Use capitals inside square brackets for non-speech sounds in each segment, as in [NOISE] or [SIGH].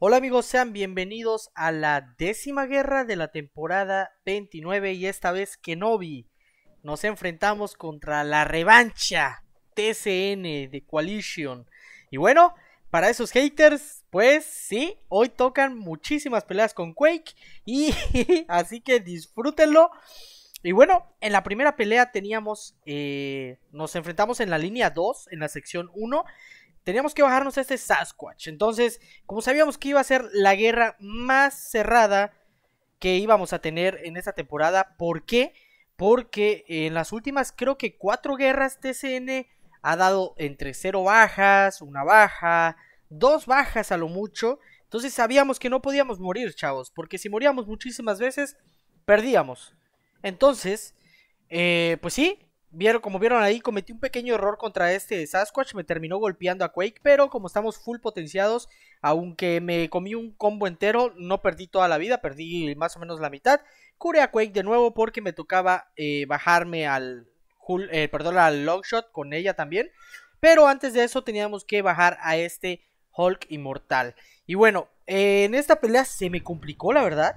Hola amigos, sean bienvenidos a la décima guerra de la temporada 29 y esta vez Kenobi. Nos enfrentamos contra la revancha TCN de Coalition. Y bueno, para esos haters, pues sí, hoy tocan muchísimas peleas con Quake y [LAUGHS] así que disfrútenlo. Y bueno, en la primera pelea teníamos, eh, nos enfrentamos en la línea 2, en la sección 1 teníamos que bajarnos a este Sasquatch. Entonces, como sabíamos que iba a ser la guerra más cerrada que íbamos a tener en esta temporada, ¿por qué? Porque en las últimas, creo que cuatro guerras TCN ha dado entre cero bajas, una baja, dos bajas a lo mucho. Entonces sabíamos que no podíamos morir, chavos, porque si moríamos muchísimas veces, perdíamos. Entonces, eh, pues sí, como vieron ahí, cometí un pequeño error contra este Sasquatch, me terminó golpeando a Quake, pero como estamos full potenciados, aunque me comí un combo entero, no perdí toda la vida, perdí más o menos la mitad. Curé a Quake de nuevo porque me tocaba eh, bajarme al, eh, perdón, al Longshot con ella también. Pero antes de eso teníamos que bajar a este Hulk Inmortal. Y bueno, eh, en esta pelea se me complicó, la verdad.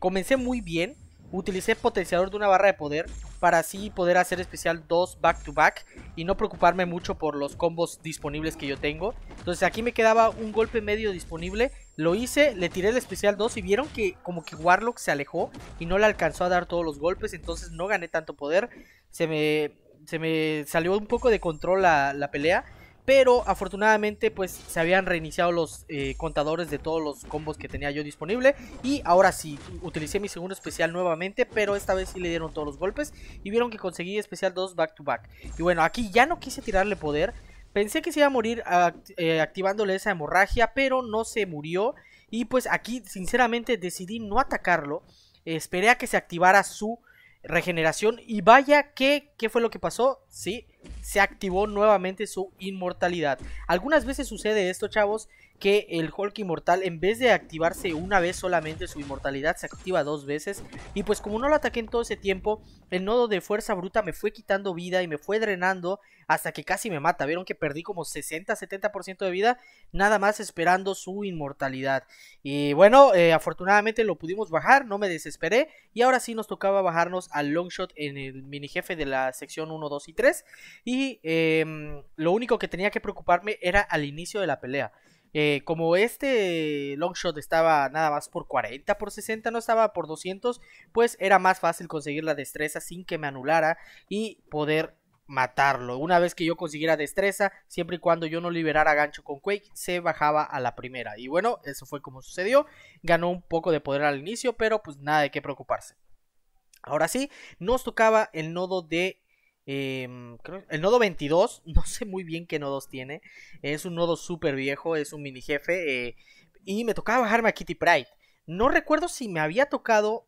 comencé muy bien, utilicé potenciador de una barra de poder para así poder hacer especial 2 back to back y no preocuparme mucho por los combos disponibles que yo tengo. Entonces aquí me quedaba un golpe medio disponible, lo hice, le tiré el especial 2 y vieron que como que Warlock se alejó y no le alcanzó a dar todos los golpes, entonces no gané tanto poder, se me, se me salió un poco de control la pelea. Pero afortunadamente pues se habían reiniciado los eh, contadores de todos los combos que tenía yo disponible. Y ahora sí, utilicé mi segundo especial nuevamente, pero esta vez sí le dieron todos los golpes. Y vieron que conseguí especial 2 back to back. Y bueno, aquí ya no quise tirarle poder. Pensé que se iba a morir eh, activándole esa hemorragia, pero no se murió. Y pues aquí sinceramente decidí no atacarlo. esperé a que se activara su regeneración. Y vaya que, ¿qué fue lo que pasó? si se activó nuevamente su inmortalidad. Algunas veces sucede esto, chavos, que el Hulk inmortal en vez de activarse una vez solamente su inmortalidad se activa dos veces y pues como no lo ataqué en todo ese tiempo el nodo de fuerza bruta me fue quitando vida y me fue drenando hasta que casi me mata vieron que perdí como 60-70% de vida nada más esperando su inmortalidad y bueno eh, afortunadamente lo pudimos bajar no me desesperé y ahora sí nos tocaba bajarnos al long shot en el mini jefe de la sección 1, 2 y 3 y em, lo único que tenía que preocuparme era al inicio de la pelea eh, como este long shot estaba nada más por 40, por 60, no estaba por 200, pues era más fácil conseguir la destreza sin que me anulara y poder matarlo. Una vez que yo consiguiera destreza, siempre y cuando yo no liberara gancho con Quake, se bajaba a la primera. Y bueno, eso fue como sucedió. Ganó un poco de poder al inicio, pero pues nada de qué preocuparse. Ahora sí, nos tocaba el nodo de Em, el nodo 22, [LAUGHS] no sé muy bien qué nodos tiene. Es un nodo súper viejo, es un mini jefe. Eh, y me tocaba bajarme a Kitty Pride. No recuerdo si me había tocado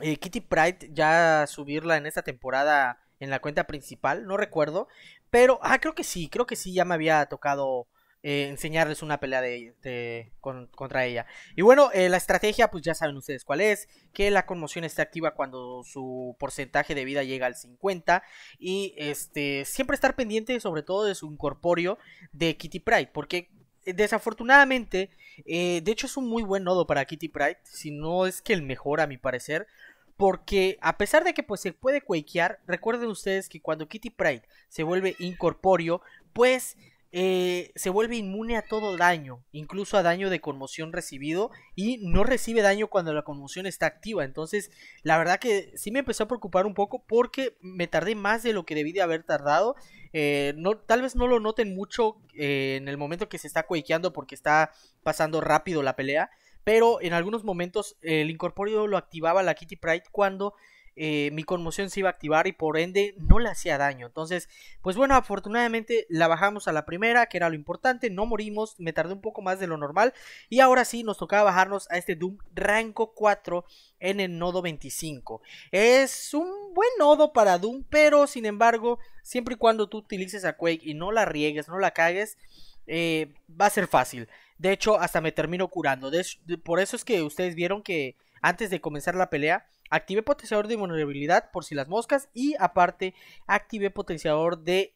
eh, Kitty Pride ya subirla en esta temporada en la cuenta principal, no recuerdo. Pero, ah, creo que sí, creo que sí, ya me había tocado eh, enseñarles una pelea de, contra ella. Y bueno, eh, la estrategia, pues ya saben ustedes cuál es, que la conmoción esté activa cuando su porcentaje de vida llega al 50 y este siempre estar pendiente sobre todo de su incorpóreo de Kitty Pride, porque eh, desafortunadamente, de hecho es un muy buen nodo para Kitty Pride, si no es que el mejor a mi parecer, porque a pesar de que pues se puede quakear, recuerden ustedes que cuando Kitty Pride se vuelve incorpóreo, pues eh, se vuelve inmune a todo daño, incluso a daño de conmoción recibido, y no recibe daño cuando la conmoción está activa. Entonces, la verdad que sí me empezó a preocupar un poco porque me tardé más de lo que debí de haber tardado. Eh, tal vez no lo noten mucho eh, en el momento que se está cuequeando porque está pasando rápido la pelea, pero en algunos momentos el incorpóreo lo activaba la Kitty Pride cuando eh, mi conmoción se iba a activar y por ende no le hacía daño. Entonces, pues bueno, afortunadamente la bajamos a la primera, que era lo importante, no morimos, me tardé un poco más de lo normal y ahora sí nos tocaba bajarnos a este Doom Rango 4 en el nodo 25. Es un buen nodo para Doom, pero sin embargo, siempre y cuando tú utilices a Quake y no la riegues, no la cagues, eh, va a ser fácil. De hecho, hasta me termino curando. por eso es que ustedes vieron que antes de comenzar la pelea, Activé potenciador de vulnerabilidad por si las moscas y aparte activé potenciador de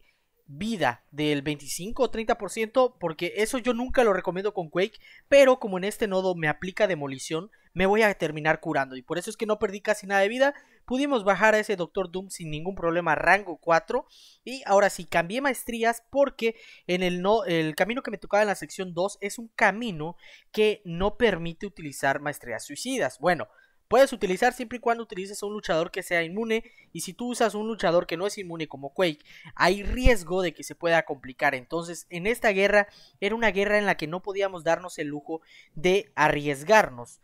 vida del 25 o 30% porque eso yo nunca lo recomiendo con Quake, pero como en este nodo me aplica demolición, me voy a terminar curando y por eso es que no perdí casi nada de vida. Pudimos bajar a ese Doctor Doom sin ningún problema rango 4 y ahora sí cambié maestrías porque en el no el camino que me tocaba en la sección 2 es un camino que no permite utilizar maestrías suicidas. Bueno, Puedes utilizar siempre y cuando utilices a un luchador que sea inmune y si tú usas un luchador que no es inmune como Quake, hay riesgo de que se pueda complicar. Entonces, en esta guerra era una guerra en la que no podíamos darnos el lujo de arriesgarnos.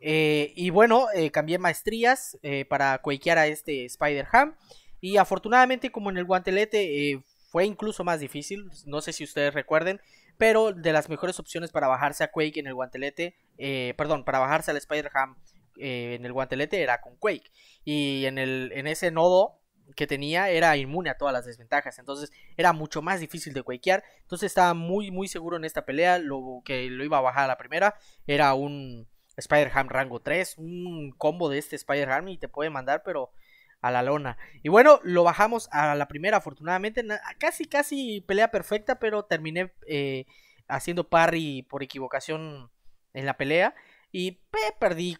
Eh, y bueno, eh, cambié maestrías eh, para quakear a este Spider-Ham. Y afortunadamente, como en el guantelete fue incluso más difícil, no sé si ustedes recuerden, pero de las mejores opciones para bajarse a Quake en el guantelete, perdón, para bajarse al Spider-Ham eh, en el guantelete era con Quake. Y en, el, en ese nodo que tenía era inmune a todas las desventajas. Entonces era mucho más difícil de quakear. Entonces estaba muy, muy seguro en esta pelea. Lo que lo iba a bajar a la primera era un Spider-Ham rango 3. Un combo de este Spider-Ham y te puede mandar, pero a la lona. Y bueno, lo bajamos a la primera, afortunadamente. Casi, casi pelea perfecta, pero terminé eh, haciendo parry por equivocación en la pelea. Y perdí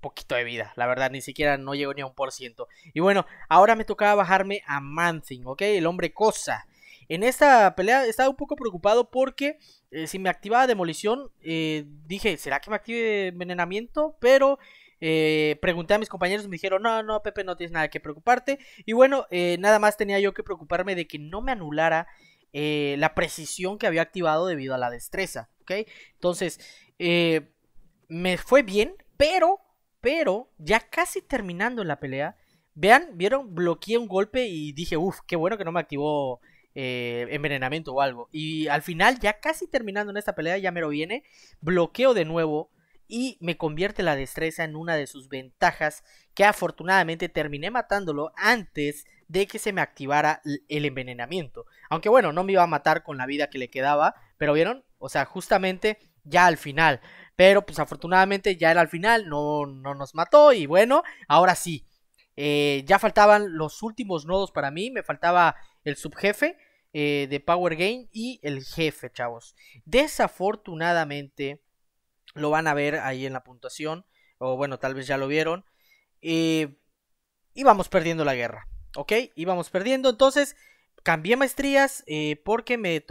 poquito de vida, la verdad, ni siquiera no llegó ni a un por ciento. Y bueno, ahora me tocaba bajarme a Manzing, ¿ok? El hombre cosa. En esta pelea estaba un poco preocupado porque eh, si me activaba demolición, eh, dije, ¿será que me active envenenamiento? Pero eh, pregunté a mis compañeros, me dijeron, no, no, Pepe, no tienes nada que preocuparte. Y bueno, nada más tenía yo que preocuparme de que no me anulara la precisión que había activado debido a la destreza, ¿ok? Entonces, me fue bien, pero pero ya casi terminando la pelea, vean, vieron, bloqueé un golpe y dije, uff, qué bueno que no me activó eh, envenenamiento o algo. Y al final, ya casi terminando en esta pelea, ya me lo viene, bloqueo de nuevo y me convierte la destreza en una de sus ventajas que afortunadamente terminé matándolo antes de que se me activara el envenenamiento. Aunque bueno, no me iba a matar con la vida que le quedaba, pero vieron, o sea, justamente ya al final. Pero pues afortunadamente ya era al final, no, no nos mató y bueno, ahora sí. Eh, ya faltaban los últimos nodos para mí, me faltaba el subjefe eh, de Power Game y el jefe, chavos. Desafortunadamente, lo van a ver ahí en la puntuación, o bueno, tal vez ya lo vieron. y eh, íbamos perdiendo la guerra, ¿ok? Íbamos perdiendo, entonces cambié maestrías porque me,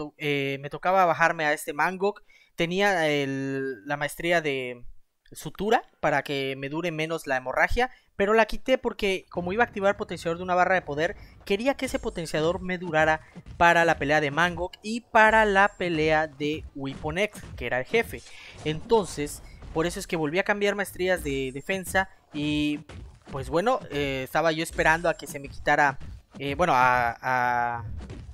me, tocaba bajarme a este Mangok tenía la maestría de sutura para que me dure menos la hemorragia, pero la quité porque como iba a activar potenciador de una barra de poder, quería que ese potenciador me durara para la pelea de Mangok y para la pelea de X, que era el jefe. Entonces, por eso es que volví a cambiar maestrías de defensa y pues bueno, eh, estaba yo esperando a que se me quitara, eh, bueno, a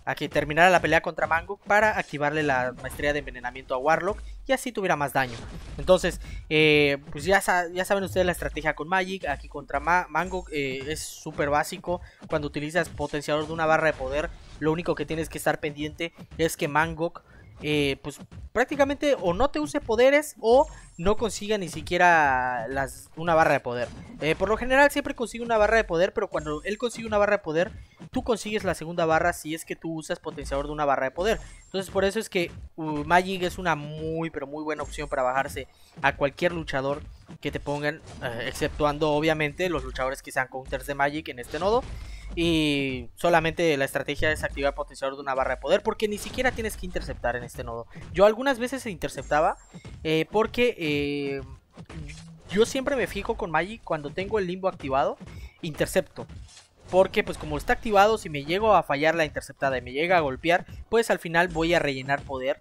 a que terminara la pelea contra Mangok para activarle la maestría de envenenamiento a Warlock y así tuviera más daño. Entonces, eh, pues ya, ya, saben ustedes la estrategia con Magic, aquí contra Mangok eh, es súper básico, cuando utilizas potenciador de una barra de poder, lo único que tienes que estar pendiente es que Mangok eh, pues prácticamente o no te use poderes o no consiga ni siquiera las, una barra de poder. Eh, por lo general siempre consigue una barra de poder, pero cuando él consigue una barra de poder, tú consigues la segunda barra si es que tú usas potenciador de una barra de poder. Entonces por eso es que uh, Magic es una muy pero muy buena opción para bajarse a cualquier luchador que te pongan, eh, exceptuando obviamente los luchadores que sean counters de Magic en este nodo y solamente la estrategia es activar potenciador de una barra de poder porque ni siquiera tienes que interceptar en este nodo. Yo algunas veces interceptaba eh, porque eh, yo siempre me fijo con Magic cuando tengo el limbo activado, intercepto. Porque pues como está activado, si me llego a fallar la interceptada y me llega a golpear, pues al final voy a rellenar poder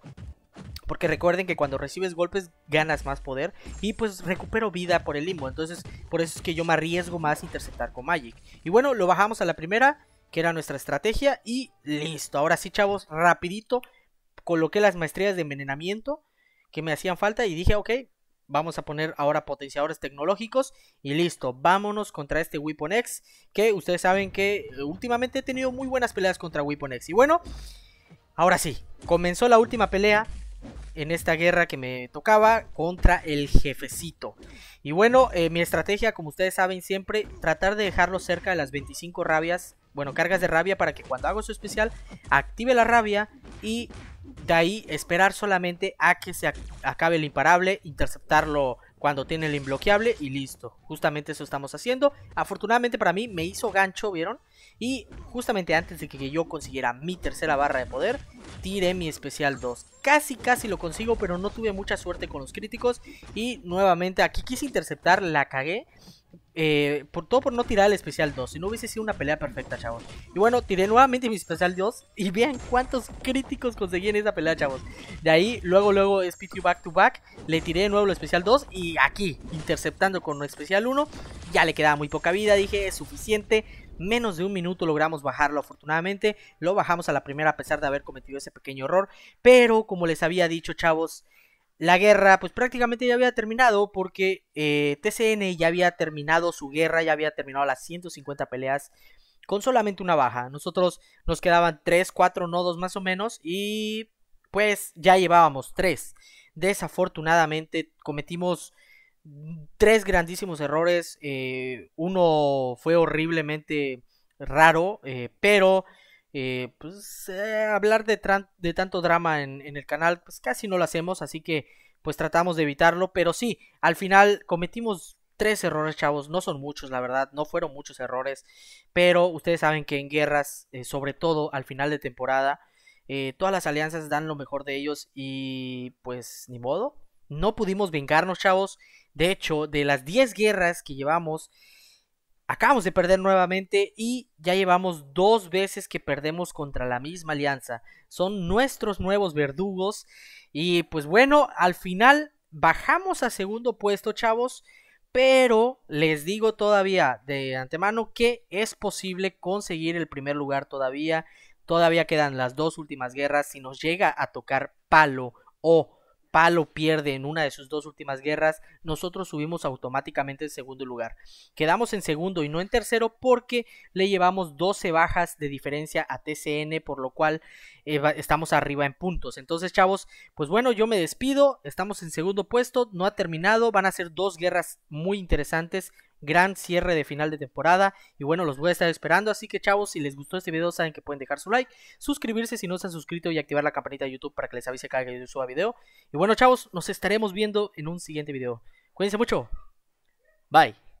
porque recuerden que cuando recibes golpes ganas más poder y pues recupero vida por el limbo. Entonces por eso es que yo me arriesgo más a interceptar con Magic. Y bueno, lo bajamos a la primera, que era nuestra estrategia. Y listo, ahora sí chavos, rapidito coloqué las maestrías de envenenamiento que me hacían falta y dije, ok, vamos a poner ahora potenciadores tecnológicos y listo, vámonos contra este Weapon X, que ustedes saben que eh, últimamente he tenido muy buenas peleas contra Weapon X. Y bueno, ahora sí, comenzó la última pelea, en esta guerra que me tocaba contra el jefecito. Y bueno, eh, mi estrategia, como ustedes saben siempre, tratar de dejarlo cerca de las 25 rabias, bueno, cargas de rabia para que cuando hago su especial active la rabia y de ahí esperar solamente a que se acabe el imparable, interceptarlo cuando tiene el imbloqueable y listo. Justamente eso estamos haciendo. Afortunadamente para mí me hizo gancho, ¿vieron? Y justamente antes de que yo consiguiera mi tercera barra de poder, tiré mi especial 2. Casi, casi lo consigo, pero no tuve mucha suerte con los críticos. Y nuevamente aquí quise interceptar, la cagué. Eh, por todo por no tirar el especial 2. Si no hubiese sido una pelea perfecta, chavos. Y bueno, tiré nuevamente mi especial 2. Y vean cuántos críticos conseguí en esa pelea, chavos. De ahí, luego, luego, speed back to back. Le tiré de nuevo el especial 2. Y aquí, interceptando con el especial 1. Ya le quedaba muy poca vida. Dije, es suficiente. Menos de un minuto logramos bajarlo afortunadamente. Lo bajamos a la primera a pesar de haber cometido ese pequeño error. Pero como les había dicho, chavos, la guerra pues prácticamente ya había terminado porque eh, TCN ya había terminado su guerra, ya había terminado las 150 peleas con solamente una baja. Nosotros nos quedaban 3, 4 nodos más o menos y pues ya llevábamos 3. Desafortunadamente cometimos tres grandísimos errores. Eh, uno fue horriblemente raro, eh, pero eh, pues eh, hablar de, de, tanto drama en, el canal, pues casi no lo hacemos, así que pues tratamos de evitarlo, pero sí, al final cometimos tres errores, chavos, no son muchos, la verdad, no fueron muchos errores, pero ustedes saben que en guerras, eh, sobre todo al final de temporada, todas las alianzas dan lo mejor de ellos y pues ni modo, no pudimos vengarnos, chavos, de hecho, de las 10 guerras que llevamos, Acabamos de perder nuevamente y ya llevamos dos veces que perdemos contra la misma alianza. Son nuestros nuevos verdugos. Y pues bueno, al final bajamos a segundo puesto, chavos. Pero les digo todavía de antemano que es posible conseguir el primer lugar todavía. Todavía quedan las dos últimas guerras. Si nos llega a tocar palo o Palo pierde en una de sus dos últimas guerras, nosotros subimos automáticamente en segundo lugar. Quedamos en segundo y no en tercero porque le llevamos 12 bajas de diferencia a TCN, por lo cual eh, estamos arriba en puntos. Entonces, chavos, pues bueno, yo me despido, estamos en segundo puesto, no ha terminado, van a ser dos guerras muy interesantes, gran cierre de final de temporada. Y bueno, los voy a estar esperando. Así que chavos, si les gustó este video, saben que pueden dejar su like, suscribirse si no se han suscrito y activar la campanita de YouTube para que les avise cada que yo suba video. Y bueno, chavos, nos estaremos viendo en un siguiente video. Cuídense mucho. Bye.